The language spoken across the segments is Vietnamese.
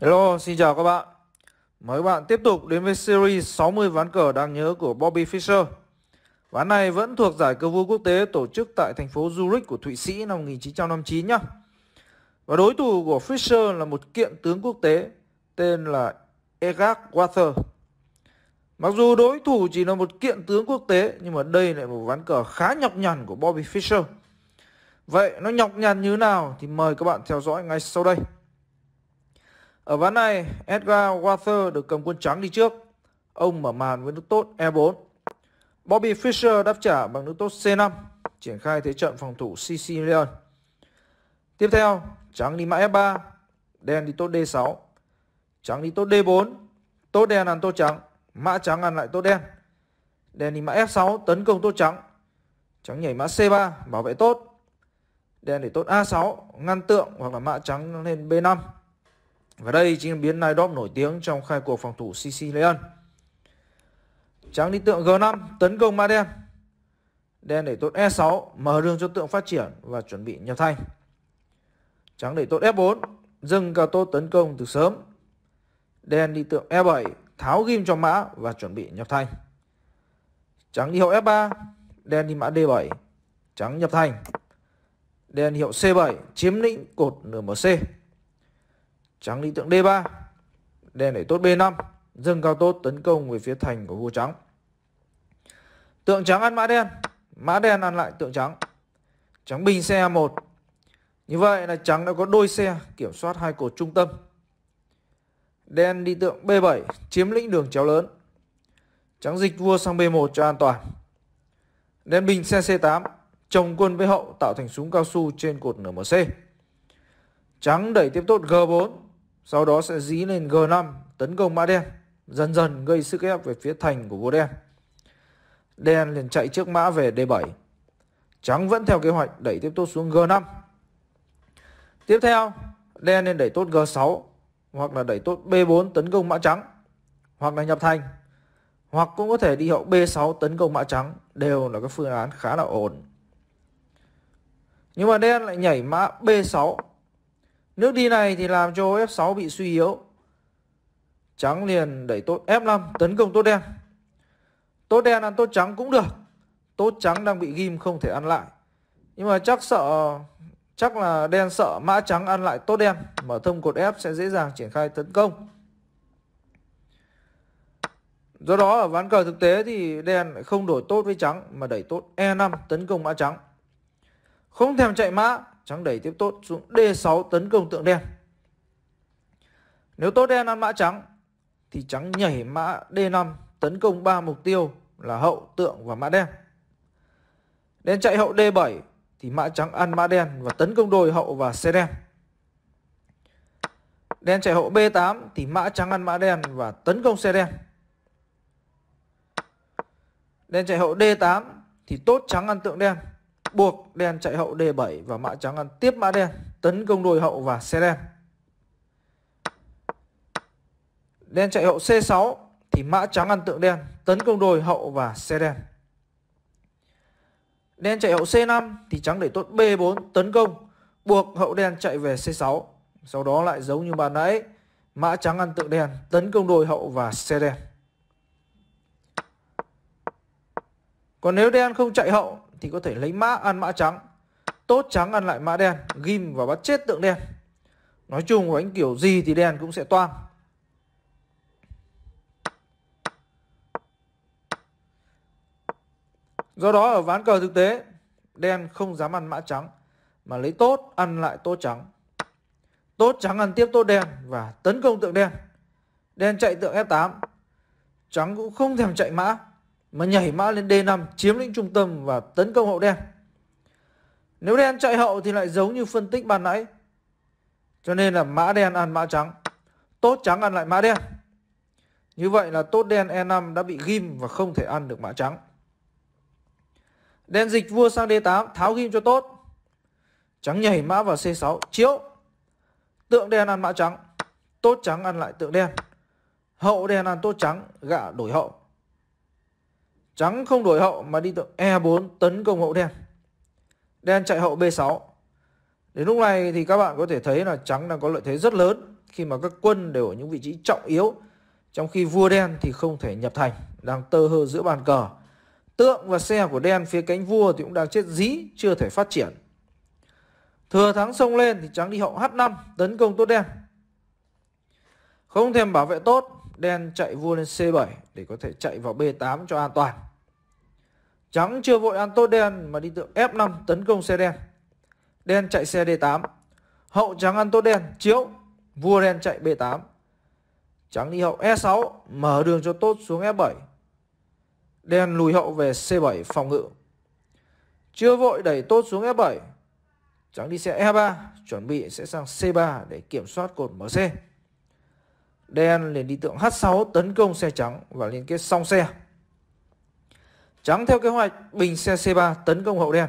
Hello, xin chào các bạn. Mời các bạn tiếp tục đến với series 60 ván cờ đáng nhớ của Bobby Fischer. Ván này vẫn thuộc giải cờ vua quốc tế tổ chức tại thành phố Zurich của Thụy Sĩ năm 1959 nhé. Và đối thủ của Fischer là một kiện tướng quốc tế tên là Egard Water. Mặc dù đối thủ chỉ là một kiện tướng quốc tế nhưng mà đây lại một ván cờ khá nhọc nhằn của Bobby Fischer. Vậy nó nhọc nhằn như nào thì mời các bạn theo dõi ngay sau đây. Ở ván này, Edgar Wather được cầm quân trắng đi trước. Ông mở màn với nước tốt E4. Bobby Fischer đáp trả bằng nước tốt C5, triển khai thế trận phòng thủ Sicilian. Tiếp theo, trắng đi mã F3, đen đi tốt D6, trắng đi tốt D4, tốt đen ăn tốt trắng, mã trắng ăn lại tốt đen. Đen đi mã F6 tấn công tốt trắng, trắng nhảy mã C3 bảo vệ tốt. Đen để tốt A6 ngăn tượng hoặc là mã trắng lên B5. Và đây chính biến Naidop nổi tiếng trong khai cuộc phòng thủ Sicilian. Trắng đi tượng G5, tấn công ma đen. Đen để tốt E6, mở đường cho tượng phát triển và chuẩn bị nhập thanh. Trắng để tốt F4, dừng cả tốt tấn công từ sớm. Đen đi tượng E7, tháo ghim cho mã và chuẩn bị nhập thanh. Trắng đi hậu F3, đen đi mã D7, trắng nhập thanh. Đen hiệu C7 chiếm lĩnh cột NMC. Trắng lý tượng D3. Đen đẩy tốt B5, dâng cao tốt tấn công về phía thành của vua trắng. Tượng trắng ăn mã đen, mã đen ăn lại tượng trắng. Trắng bình xe A1. Như vậy là trắng đã có đôi xe kiểm soát hai cột trung tâm. Đen đi tượng B7 chiếm lĩnh đường chéo lớn. Trắng dịch vua sang B1 cho an toàn. Đen bình xe C8 chồng quân với hậu tạo thành súng cao su trên cột NMC. Trắng đẩy tiếp tốt G4 sau đó sẽ dí lên G5 tấn công mã đen, dần dần gây sức ép về phía thành của vua đen. Đen liền chạy trước mã về D7. Trắng vẫn theo kế hoạch đẩy tiếp tốt xuống G5. Tiếp theo, đen nên đẩy tốt G6 hoặc là đẩy tốt B4 tấn công mã trắng hoặc là nhập thành hoặc cũng có thể đi hậu B6 tấn công mã trắng đều là các phương án khá là ổn. Nhưng mà đen lại nhảy mã B6 Nước đi này thì làm cho F6 bị suy yếu. Trắng liền đẩy tốt F5 tấn công tốt đen. Tốt đen ăn tốt trắng cũng được. Tốt trắng đang bị ghim không thể ăn lại. Nhưng mà chắc sợ chắc là đen sợ mã trắng ăn lại tốt đen. Mở thông cột F sẽ dễ dàng triển khai tấn công. Do đó ở ván cờ thực tế thì đen không đổi tốt với trắng mà đẩy tốt E5 tấn công mã trắng. Không thèm chạy mã trắng đẩy tiếp tốt xuống D6 tấn công tượng đen. Nếu tốt đen ăn mã trắng thì trắng nhảy mã D5 tấn công 3 mục tiêu là hậu, tượng và mã đen. Đen chạy hậu D7 thì mã trắng ăn mã đen và tấn công đôi hậu và xe đen. Đen chạy hậu B8 thì mã trắng ăn mã đen và tấn công xe đen. Đen chạy hậu D8 thì tốt trắng ăn tượng đen buộc đen chạy hậu D7 và mã trắng ăn tiếp mã đen tấn công đôi hậu và xe đen đen chạy hậu C6 thì mã trắng ăn tượng đen tấn công đôi hậu và xe đen đen chạy hậu C5 thì trắng đẩy tốt B4 tấn công buộc hậu đen chạy về C6 sau đó lại giống như bàn nãy mã trắng ăn tượng đen tấn công đôi hậu và xe đen còn nếu đen không chạy hậu thì có thể lấy mã ăn mã trắng tốt trắng ăn lại mã đen ghim và bắt chết tượng đen nói chung đánh kiểu gì thì đen cũng sẽ toang do đó ở ván cờ thực tế đen không dám ăn mã trắng mà lấy tốt ăn lại tốt trắng tốt trắng ăn tiếp tốt đen và tấn công tượng đen đen chạy tượng f8 trắng cũng không thèm chạy mã mà nhảy mã lên D5 chiếm lĩnh trung tâm và tấn công hậu đen. Nếu đen chạy hậu thì lại giống như phân tích ban nãy. Cho nên là mã đen ăn mã trắng, tốt trắng ăn lại mã đen. Như vậy là tốt đen E5 đã bị ghim và không thể ăn được mã trắng. Đen dịch vua sang D8 tháo ghim cho tốt. Trắng nhảy mã vào C6 chiếu. Tượng đen ăn mã trắng, tốt trắng ăn lại tượng đen. Hậu đen ăn tốt trắng, gạ đổi hậu. Trắng không đổi hậu mà đi E4 tấn công hậu đen. Đen chạy hậu B6. Đến lúc này thì các bạn có thể thấy là trắng đang có lợi thế rất lớn khi mà các quân đều ở những vị trí trọng yếu trong khi vua đen thì không thể nhập thành, đang tơ hơ giữa bàn cờ. Tượng và xe của đen phía cánh vua thì cũng đang chết dí, chưa thể phát triển. Thừa thắng sông lên thì trắng đi hậu H5 tấn công tốt đen. Không thèm bảo vệ tốt, đen chạy vua lên C7 để có thể chạy vào B8 cho an toàn. Trắng chưa vội ăn tốt đen mà đi tượng F5 tấn công xe đen. Đen chạy xe D8. Hậu trắng ăn tốt đen, chiếu. Vua đen chạy B8. Trắng đi hậu E6, mở đường cho tốt xuống F7. E đen lùi hậu về C7 phòng ngự. Chưa vội đẩy tốt xuống F7. E trắng đi xe E3, chuẩn bị sẽ sang C3 để kiểm soát cột MC. Đen liền đi tượng H6 tấn công xe trắng và liên kết song xe. Trắng theo kế hoạch bình xe C3 tấn công hậu đen.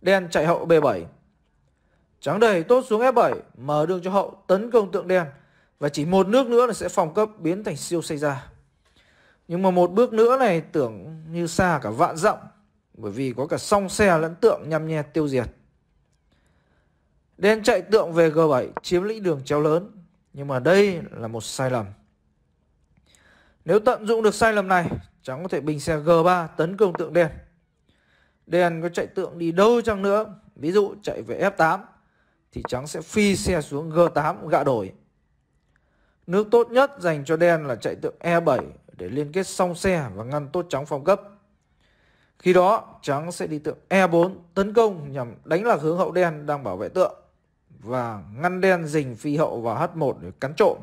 Đen chạy hậu B7. Trắng đẩy tốt xuống F7 mở đường cho hậu tấn công tượng đen và chỉ một nước nữa là sẽ phòng cấp biến thành siêu xây ra. Nhưng mà một bước nữa này tưởng như xa cả vạn dặm bởi vì có cả song xe lẫn tượng nhằm nhẹ tiêu diệt. Đen chạy tượng về G7 chiếm lĩnh đường treo lớn nhưng mà đây là một sai lầm. Nếu tận dụng được sai lầm này, Trắng có thể bình xe G3 tấn công tượng đen. Đen có chạy tượng đi đâu chăng nữa, ví dụ chạy về F8 thì trắng sẽ phi xe xuống G8 gạ đổi. Nước tốt nhất dành cho đen là chạy tượng E7 để liên kết song xe và ngăn tốt trắng phong cấp. Khi đó, trắng sẽ đi tượng E4 tấn công nhằm đánh lạc hướng hậu đen đang bảo vệ tượng và ngăn đen dình phi hậu vào H1 để cắn trộm.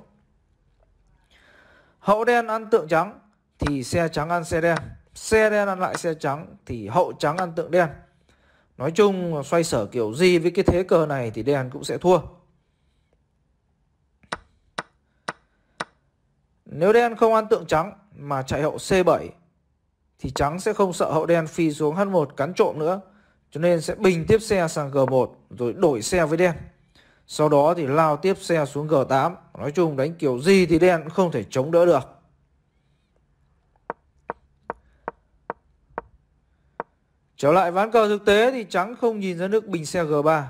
Hậu đen ăn tượng trắng thì xe trắng ăn xe đen xe đen ăn lại xe trắng thì hậu trắng ăn tượng đen nói chung xoay sở kiểu gì với cái thế cờ này thì đen cũng sẽ thua nếu đen không ăn tượng trắng mà chạy hậu c7 thì trắng sẽ không sợ hậu đen phi xuống h1 cắn trộm nữa cho nên sẽ bình tiếp xe sang g1 rồi đổi xe với đen sau đó thì lao tiếp xe xuống g8 nói chung đánh kiểu gì thì đen cũng không thể chống đỡ được Trở lại ván cờ thực tế thì trắng không nhìn ra nước bình xe G3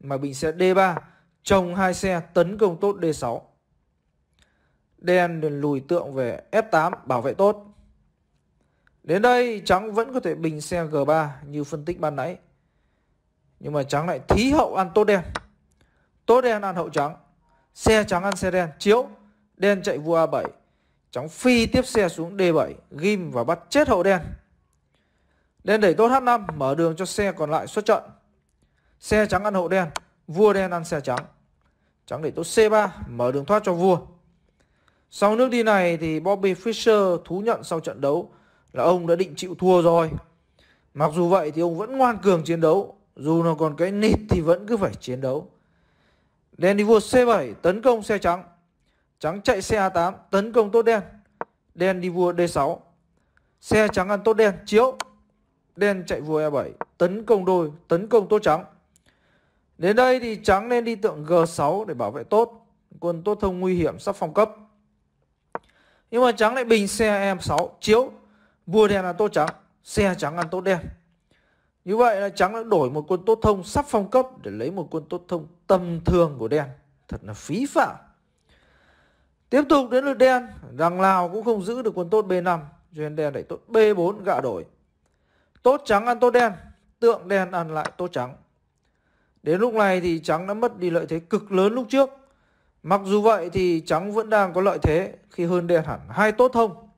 mà bình xe D3 trồng hai xe tấn công tốt D6. Đen lùi tượng về F8 bảo vệ tốt. Đến đây trắng vẫn có thể bình xe G3 như phân tích ban nãy. Nhưng mà trắng lại thí hậu ăn tốt đen. Tốt đen ăn hậu trắng. Xe trắng ăn xe đen. Chiếu. Đen chạy vua A7. Trắng phi tiếp xe xuống D7. Ghim và bắt chết hậu đen. Đen đẩy tốt H5 mở đường cho xe còn lại xuất trận. Xe trắng ăn hậu đen, vua đen ăn xe trắng. Trắng đẩy tốt C3 mở đường thoát cho vua. Sau nước đi này thì Bobby Fischer thú nhận sau trận đấu là ông đã định chịu thua rồi. Mặc dù vậy thì ông vẫn ngoan cường chiến đấu, dù nó còn cái nịt thì vẫn cứ phải chiến đấu. Đen đi vua C7 tấn công xe trắng. Trắng chạy xe A8 tấn công tốt đen. Đen đi vua D6. Xe trắng ăn tốt đen chiếu đen chạy vua E7, tấn công đôi, tấn công tốt trắng. Đến đây thì trắng nên đi tượng G6 để bảo vệ tốt, quân tốt thông nguy hiểm sắp phong cấp. Nhưng mà trắng lại bình xe E6, chiếu, vua đen là tốt trắng, xe trắng ăn tốt đen. Như vậy là trắng đã đổi một quân tốt thông sắp phong cấp để lấy một quân tốt thông tầm thường của đen. Thật là phí phạm. Tiếp tục đến lượt đen, rằng Lào cũng không giữ được quân tốt B5, cho nên đen đẩy tốt B4 gạ đổi tốt trắng ăn tốt đen tượng đen ăn lại tốt trắng đến lúc này thì trắng đã mất đi lợi thế cực lớn lúc trước mặc dù vậy thì trắng vẫn đang có lợi thế khi hơn đen hẳn hai tốt thông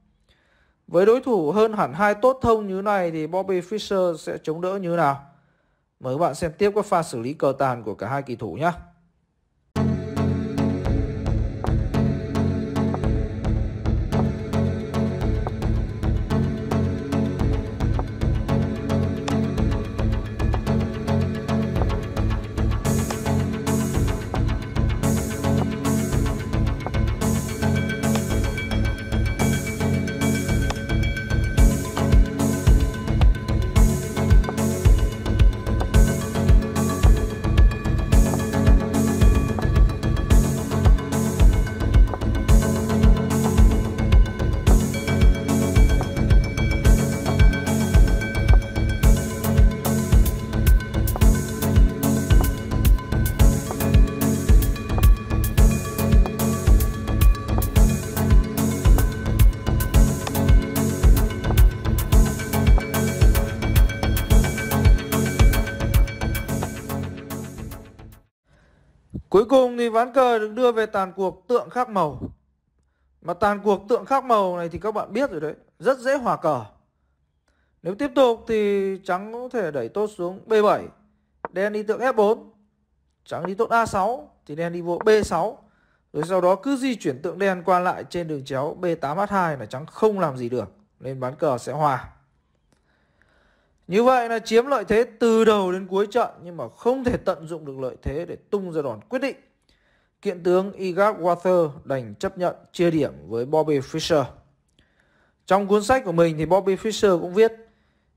với đối thủ hơn hẳn hai tốt thông như này thì Bobby Fischer sẽ chống đỡ như nào mời các bạn xem tiếp các pha xử lý cờ tàn của cả hai kỳ thủ nhé Cuối cùng thì ván cờ được đưa về tàn cuộc tượng khác màu. Mà tàn cuộc tượng khác màu này thì các bạn biết rồi đấy, rất dễ hòa cờ. Nếu tiếp tục thì trắng có thể đẩy tốt xuống B7, đen đi tượng F4, trắng đi tốt A6 thì đen đi vô B6. Rồi sau đó cứ di chuyển tượng đen qua lại trên đường chéo B8H2 là trắng không làm gì được nên ván cờ sẽ hòa. Như vậy là chiếm lợi thế từ đầu đến cuối trận nhưng mà không thể tận dụng được lợi thế để tung ra đòn quyết định. Kiện tướng Igor water đành chấp nhận chia điểm với Bobby Fischer. Trong cuốn sách của mình thì Bobby Fischer cũng viết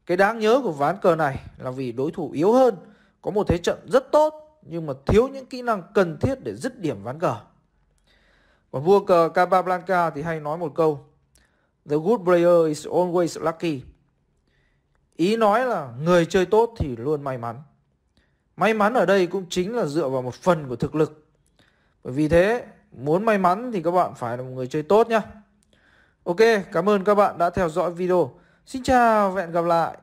cái đáng nhớ của ván cờ này là vì đối thủ yếu hơn, có một thế trận rất tốt nhưng mà thiếu những kỹ năng cần thiết để dứt điểm ván cờ. Còn vua cờ Capablanca thì hay nói một câu The good player is always lucky Ý nói là người chơi tốt thì luôn may mắn. May mắn ở đây cũng chính là dựa vào một phần của thực lực. Bởi vì thế, muốn may mắn thì các bạn phải là một người chơi tốt nhé. Ok, cảm ơn các bạn đã theo dõi video. Xin chào và hẹn gặp lại.